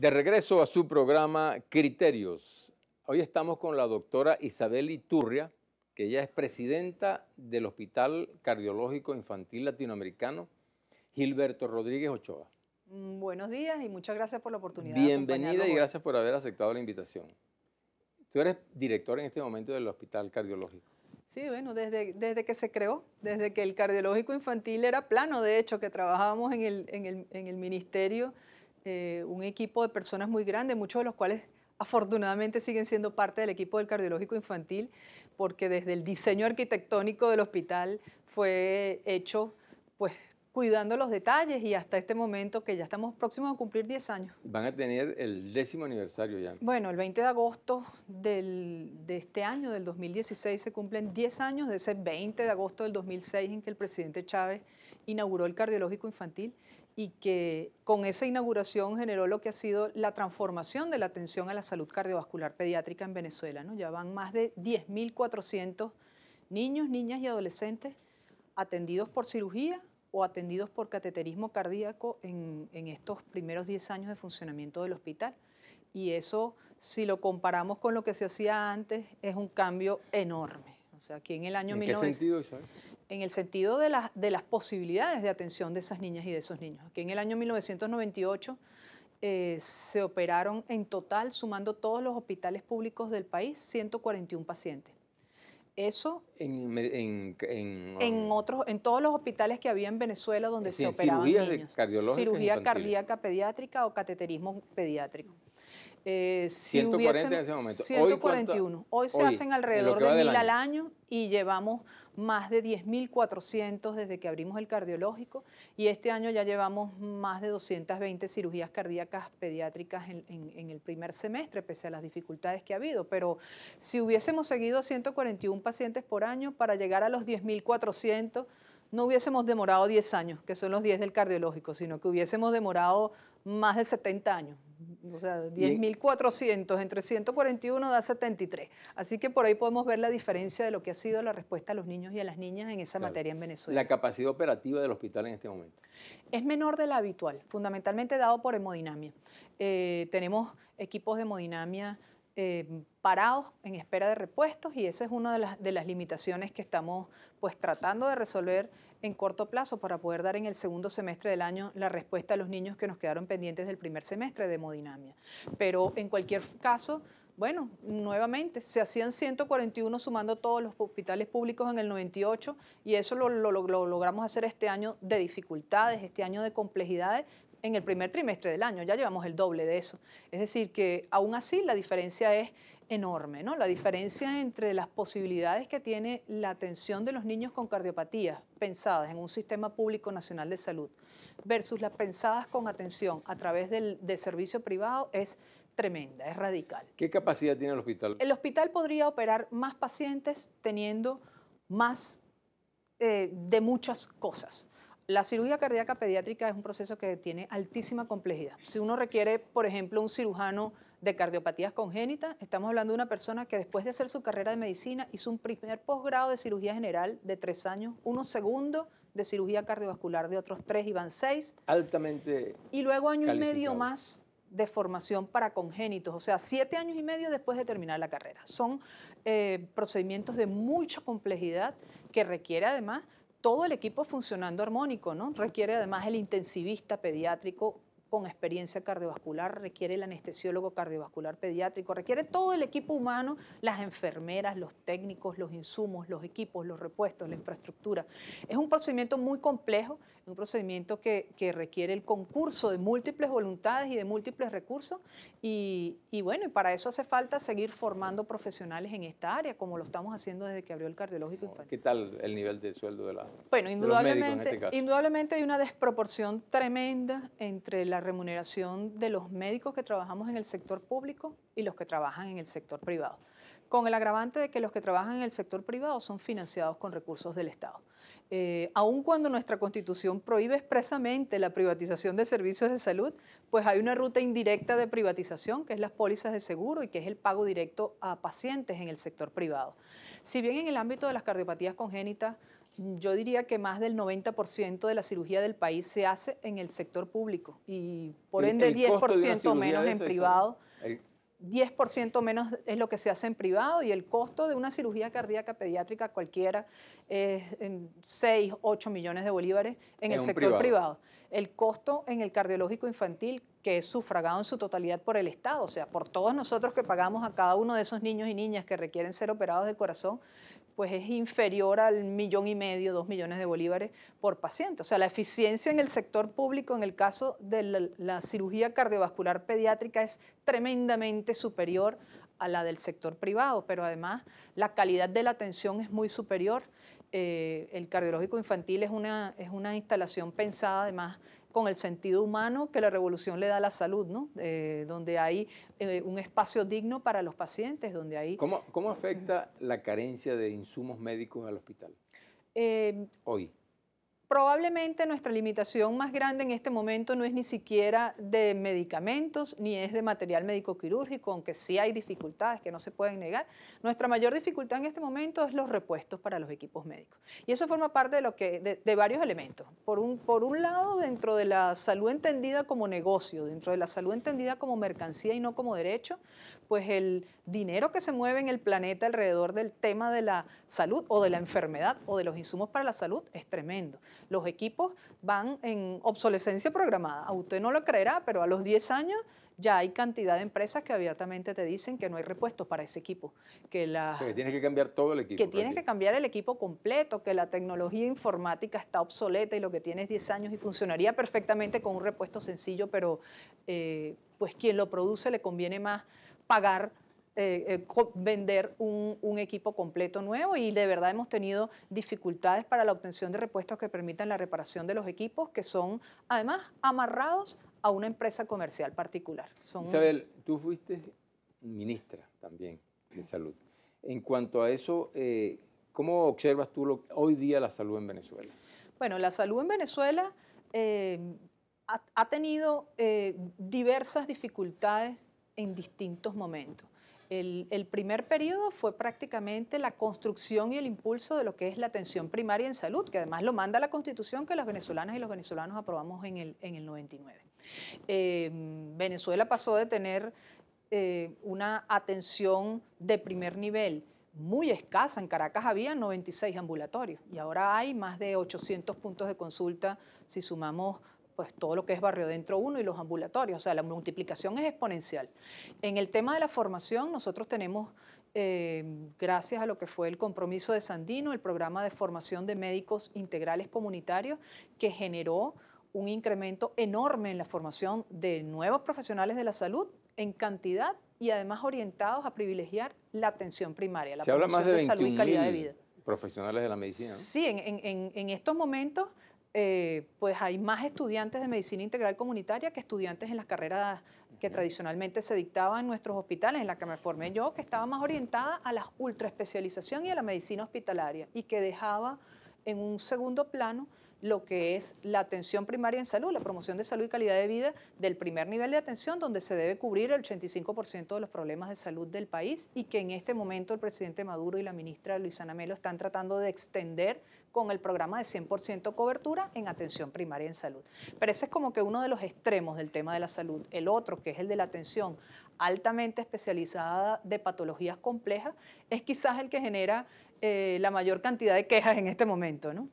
De regreso a su programa Criterios. Hoy estamos con la doctora Isabel Iturria, que ya es presidenta del Hospital Cardiológico Infantil Latinoamericano Gilberto Rodríguez Ochoa. Mm, buenos días y muchas gracias por la oportunidad. Bienvenida y gracias por haber aceptado la invitación. Tú eres director en este momento del Hospital Cardiológico. Sí, bueno, desde, desde que se creó, desde que el cardiológico infantil era plano, de hecho, que trabajábamos en el, en el ministerio eh, un equipo de personas muy grande, muchos de los cuales afortunadamente siguen siendo parte del equipo del cardiológico infantil, porque desde el diseño arquitectónico del hospital fue hecho pues cuidando los detalles y hasta este momento que ya estamos próximos a cumplir 10 años. Van a tener el décimo aniversario ya. Bueno, el 20 de agosto de este año, del 2016, se cumplen 10 años de ese 20 de agosto del 2006 en que el presidente Chávez inauguró el cardiológico infantil y que con esa inauguración generó lo que ha sido la transformación de la atención a la salud cardiovascular pediátrica en Venezuela. ¿no? Ya van más de 10.400 niños, niñas y adolescentes atendidos por cirugía o atendidos por cateterismo cardíaco en, en estos primeros 10 años de funcionamiento del hospital. Y eso, si lo comparamos con lo que se hacía antes, es un cambio enorme. O sea, aquí en el año ¿En En el sentido de, las, de las posibilidades de atención de esas niñas y de esos niños. Aquí en el año 1998 eh, se operaron en total, sumando todos los hospitales públicos del país, 141 pacientes. Eso en, en, en, en, um, otros, en todos los hospitales que había en Venezuela donde se operaban niños. Cirugía cardíaca pediátrica o cateterismo pediátrico. 141. Eh, Hoy, se hacen alrededor de mil al año y llevamos más de 10.400 desde que abrimos el cardiológico y este año ya llevamos más de 220 cirugías cardíacas pediátricas en, el primer semestre, pese a las dificultades que ha habido. Pero si hubiésemos seguido 141 pacientes por año para llegar a los 10.400, no hubiésemos demorado 10 años, que son los 10 del cardiológico, sino que hubiésemos demorado más de 70 años, o sea, 10.400 entre 141 da 73. Así que por ahí podemos ver la diferencia de lo que ha sido la respuesta a los niños y a las niñas en esa materia en Venezuela. La capacidad operativa del hospital en este momento. Es menor de la habitual, fundamentalmente dado por hemodinamia. Eh, tenemos equipos de hemodinamia Em, parados en espera de repuestos y esa es una de las, limitaciones que estamos pues tratando de resolver en corto plazo para poder dar en el segundo semestre del año la respuesta a los niños que nos quedaron pendientes del primer semestre de hemodinamia. Pero en cualquier caso, bueno, nuevamente, se hacían 141 sumando todos los hospitales públicos en el 98 y eso lo, logramos hacer este año de dificultades, este año de complejidades, en el primer trimestre del año, ya llevamos el doble de eso. Es decir, que aún así la diferencia es enorme, ¿no? La diferencia entre las posibilidades que tiene la atención de los niños con cardiopatías pensadas en un sistema público nacional de salud versus las pensadas con atención a través del, servicio privado es tremenda, es radical. ¿Qué capacidad tiene el hospital? El hospital podría operar más pacientes teniendo más eh, de muchas cosas. La cirugía cardíaca pediátrica es un proceso que tiene altísima complejidad. Si uno requiere, por ejemplo, un cirujano de cardiopatías congénitas, estamos hablando de una persona que después de hacer su carrera de medicina hizo un primer posgrado de cirugía general de tres años, uno segundo de cirugía cardiovascular de otros tres y van seis. Altamente. Y luego año y medio más de formación para congénitos, o sea, siete años y medio después de terminar la carrera. Son eh, procedimientos de mucha complejidad que requiere además todo el equipo funcionando armónico, ¿no? Requiere además el intensivista pediátrico con experiencia cardiovascular, requiere el anestesiólogo cardiovascular pediátrico, requiere todo el equipo humano, las enfermeras, los técnicos, los insumos, los equipos, los repuestos, la infraestructura. Es un procedimiento muy complejo, un procedimiento que, requiere el concurso de múltiples voluntades y de múltiples recursos. Y, bueno, y para eso hace falta seguir formando profesionales en esta área, como lo estamos haciendo desde que abrió el cardiológico ¿Qué tal el nivel de sueldo de la Bueno, indudablemente, este indudablemente hay una desproporción tremenda entre la remuneración de los médicos que trabajamos en el sector público y los que trabajan en el sector privado, con el agravante de que los que trabajan en el sector privado son financiados con recursos del Estado. Eh, aun cuando nuestra constitución prohíbe expresamente la privatización de servicios de salud, pues hay una ruta indirecta de privatización, que es las pólizas de seguro y que es el pago directo a pacientes en el sector privado. Si bien en el ámbito de las cardiopatías congénitas, yo diría que más del 90% de la cirugía del país se hace en el sector público y por ende 10% menos en privado. 10% menos es lo que se hace en privado y el costo de una cirugía cardíaca pediátrica cualquiera es en 6, 8 millones de bolívares en, el sector privado. El costo en el cardiológico infantil que es sufragado en su totalidad por el Estado, o sea, por todos nosotros que pagamos a cada uno de esos niños y niñas que requieren ser operados del corazón, pues es inferior al millón y medio, dos millones de bolívares por paciente. O sea, la eficiencia en el sector público en el caso de la, cirugía cardiovascular pediátrica es tremendamente superior a la del sector privado, pero además la calidad de la atención es muy superior. Eh, el cardiológico infantil es es una instalación pensada además con el sentido humano que la revolución le da a la salud, ¿no? Eh, donde hay eh, un espacio digno para los pacientes, donde hay... ¿Cómo, cómo afecta la carencia de insumos médicos al hospital? Eh, Hoy. Probablemente nuestra limitación más grande en este momento no es ni siquiera de medicamentos ni es de material médico quirúrgico, aunque sí hay dificultades que no se pueden negar. Nuestra mayor dificultad en este momento es los repuestos para los equipos médicos. Y eso forma parte de, varios elementos. por un lado, dentro de la salud entendida como negocio, dentro de la salud entendida como mercancía y no como derecho, pues el dinero que se mueve en el planeta alrededor del tema de la salud o de la enfermedad o de los insumos para la salud es tremendo. Los equipos van en obsolescencia programada. usted no lo creerá, pero a los 10 años ya hay cantidad de empresas que abiertamente te dicen que no hay repuestos para ese equipo. Que, la, tienes que cambiar todo el equipo. Que tienes que cambiar el equipo completo, que la tecnología informática está obsoleta y lo que tienes 10 años y funcionaría perfectamente con un repuesto sencillo, pero eh, pues quien lo produce le conviene más pagar eh, eh, vender un, equipo completo nuevo y de verdad hemos tenido dificultades para la obtención de repuestos que permitan la reparación de los equipos que son además amarrados a una empresa comercial particular. Isabel, tú fuiste ministra también de salud. En cuanto a eso, eh, ¿cómo observas tú hoy día la salud en Venezuela? Bueno, la salud en Venezuela ha, tenido diversas dificultades en distintos momentos. El, primer periodo fue prácticamente la construcción y el impulso de lo que es la atención primaria en salud, que además lo manda la Constitución que las venezolanas y los venezolanos aprobamos en el, en el 99. Em, Venezuela pasó de tener eh, una atención de primer nivel muy escasa. En Caracas había 96 ambulatorios y ahora hay más de 800 puntos de consulta si sumamos pues todo lo que es barrio dentro uno y los ambulatorios, o sea, la multiplicación es exponencial. En el tema de la formación, nosotros tenemos, eh, gracias a lo que fue el compromiso de Sandino, el programa de formación de médicos integrales comunitarios que generó un incremento enorme en la formación de nuevos profesionales de la salud en cantidad y además orientados a privilegiar la atención primaria, la Se de, salud y calidad de vida. Profesionales de la medicina. Sí, en estos momentos eh, pues hay más estudiantes de medicina integral comunitaria que estudiantes en las carreras que tradicionalmente se dictaban en nuestros hospitales, en la que me formé yo, que estaba más orientada a la ultraespecialización y a la medicina hospitalaria y que dejaba en un segundo plano lo que es la atención primaria en salud, la promoción de salud y calidad de vida del primer nivel de atención, donde se debe cubrir el 85% de los problemas de salud del país y que en este momento el presidente Maduro y la ministra Luisana Melo están tratando de extender con el programa de 100% cobertura en atención primaria en salud. Pero ese es como que uno de los extremos del tema de la salud. El otro, que es el de la atención altamente especializada de patologías complejas, es quizás el que genera eh, la mayor cantidad de quejas en este momento, ¿no?